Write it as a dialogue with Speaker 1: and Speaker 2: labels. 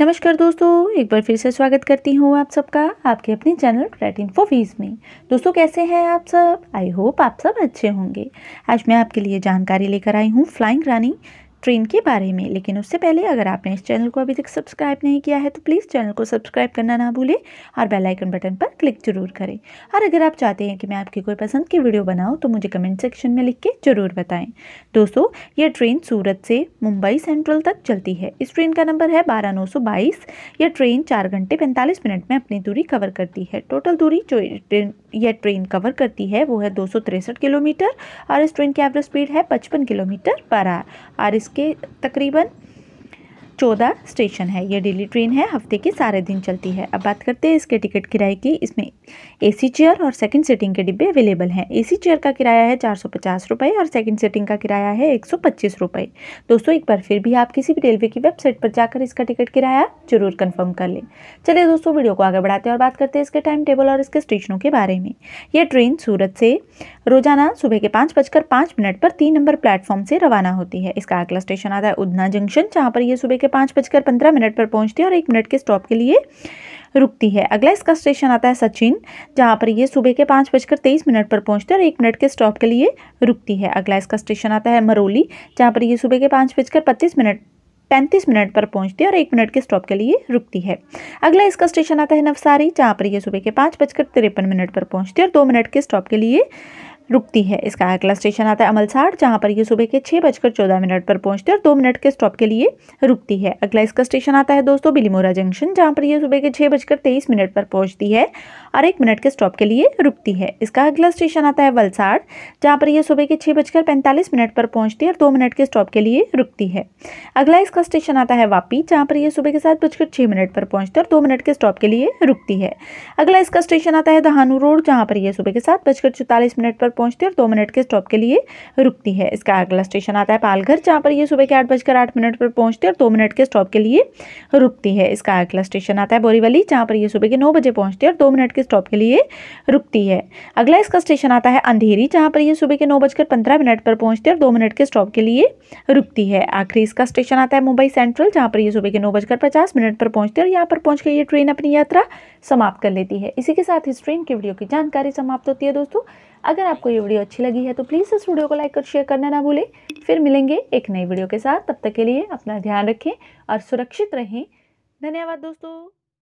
Speaker 1: नमस्कार दोस्तों एक बार फिर से स्वागत करती हूँ आप सबका आपके अपने चैनल रेट इन फोफीज में दोस्तों कैसे हैं आप सब आई होप आप सब अच्छे होंगे आज मैं आपके लिए जानकारी लेकर आई हूँ फ्लाइंग रानी ट्रेन के बारे में लेकिन उससे पहले अगर आपने इस चैनल को अभी तक सब्सक्राइब नहीं किया है तो प्लीज़ चैनल को सब्सक्राइब करना ना भूलें और बेल आइकन बटन पर क्लिक जरूर करें और अगर आप चाहते हैं कि मैं आपकी कोई पसंद की वीडियो बनाऊँ तो मुझे कमेंट सेक्शन में लिख के ज़रूर बताएं दोस्तों यह ट्रेन सूरत से मुंबई सेंट्रल तक चलती है इस ट्रेन का नंबर है बारह नौ सौ बाईस यह ट्रेन चार घंटे पैंतालीस मिनट में अपनी दूरी कवर करती है टोटल दूरी जो ट्रेन यह ट्रेन कवर करती है वो है दो किलोमीटर और इस ट्रेन की एवरेज स्पीड है पचपन किलोमीटर पर आर और इस के तकरीबन चौदह स्टेशन है यह डेली ट्रेन है हफ्ते के सारे दिन चलती है अब बात करते हैं इसके टिकट किराए की इसमें एसी चेयर और सेकंड सीटिंग के डिब्बे अवेलेबल हैं एसी चेयर का किराया है चार सौ पचास रुपये और सेकंड सीटिंग का किराया है एक सौ पच्चीस रुपये दोस्तों एक बार फिर भी आप किसी भी रेलवे की वेबसाइट पर जाकर इसका टिकट किराया जरूर कन्फर्म कर लें चलिए दोस्तों वीडियो को आगे बढ़ाते हैं और बात करते हैं इसके टाइम टेबल और इसके स्टेशनों के बारे में यह ट्रेन सूरत से रोजाना सुबह के पाँच बजकर पाँच मिनट पर तीन नंबर प्लेटफॉर्म से रवाना होती है इसका अगला स्टेशन आता है उधना जंक्शन जहाँ पर यह सुबह के पाँच बजकर पंद्रह मिनट पर पहुँचती है और एक मिनट के स्टॉप के लिए रुकती है अगला इसका स्टेशन आता है सचिन जहाँ पर ये सुबह के पाँच बजकर तेईस मिनट पर पहुँचती है और एक मिनट के स्टॉप के लिए रुकती है अगला इसका स्टेशन आता है मरोली जहाँ पर ये सुबह के पाँच बजकर पच्चीस मिनट पैंतीस मिनट पर पहुंचती है और एक मिनट के स्टॉप के लिए रुकती है अगला इसका स्टेशन आता है नवसारी जहाँ पर यह सुबह के पाँच बजकर तिरपन मिनट पर पहुंचती है और दो मिनट के स्टॉप के लिए रुकती है इसका अगला स्टेशन आता है अमलसाड़ जहाँ पर ये सुबह के छः बजकर चौदह मिनट पर पहुँचती है और दो मिनट के स्टॉप के लिए रुकती है अगला इसका स्टेशन आता है दोस्तों बिलीमोरा जंक्शन जहाँ पर यह सुबह के छः बजकर तेईस मिनट पर पहुँचती है और एक मिनट के स्टॉप के लिए रुकती है इसका अगला स्टेशन आता है वलसाड़ जहाँ पर यह सुबह के छः बजकर पैंतालीस मिनट पर पहुँचती है और दो मिनट के स्टॉप के लिए रुकती है अगला इसका स्टेशन आता है वापी जहाँ पर यह सुबह के सात बजकर छः मिनट पर पहुँचती है और दो मिनट के स्टॉप के लिए रुकती है अगला इसका स्टेशन आता है दहानू रोड जहाँ पर यह सुबह के सात बजकर चौतालीस मिनट पर पहुंचती है और दो मिनट के स्टॉप के लिए रुकती है इसका अगला स्टेशन आता है पालघर जहाँ पर यह सुबह के आठ बजकर आठ मिनट पर पहुंचती है और दो मिनट के स्टॉप के लिए रुकती है इसका अगला स्टेशन आता है बोरीवली जहाँ पर यह सुबह के नौ बजे पहुंचती है और दो मिनट के स्टॉप के लिए रुकती है अगला इसका स्टेशन आता है अंधेरी जहाँ पर यह सुबह के नौ बजकर पंद्रह मिनट पर पहुंचती है और दो मिनट के स्टॉप के लिए रुकती है आखिरी इसका स्टेशन आता है मुंबई सेंट्रल जहाँ पर यह सुबह के नौ बजकर पचास मिनट पर पहुंचती है और यहाँ पर पहुँच कर ये ट्रेन अपनी यात्रा समाप्त कर लेती है इसी के साथ इस ट्रेन की वीडियो की जानकारी समाप्त होती है दोस्तों अगर आपको ये वीडियो अच्छी लगी है तो प्लीज़ इस वीडियो को लाइक और शेयर करना ना भूलें फिर मिलेंगे एक नई वीडियो के साथ तब तक के लिए अपना ध्यान रखें और सुरक्षित रहें धन्यवाद दोस्तों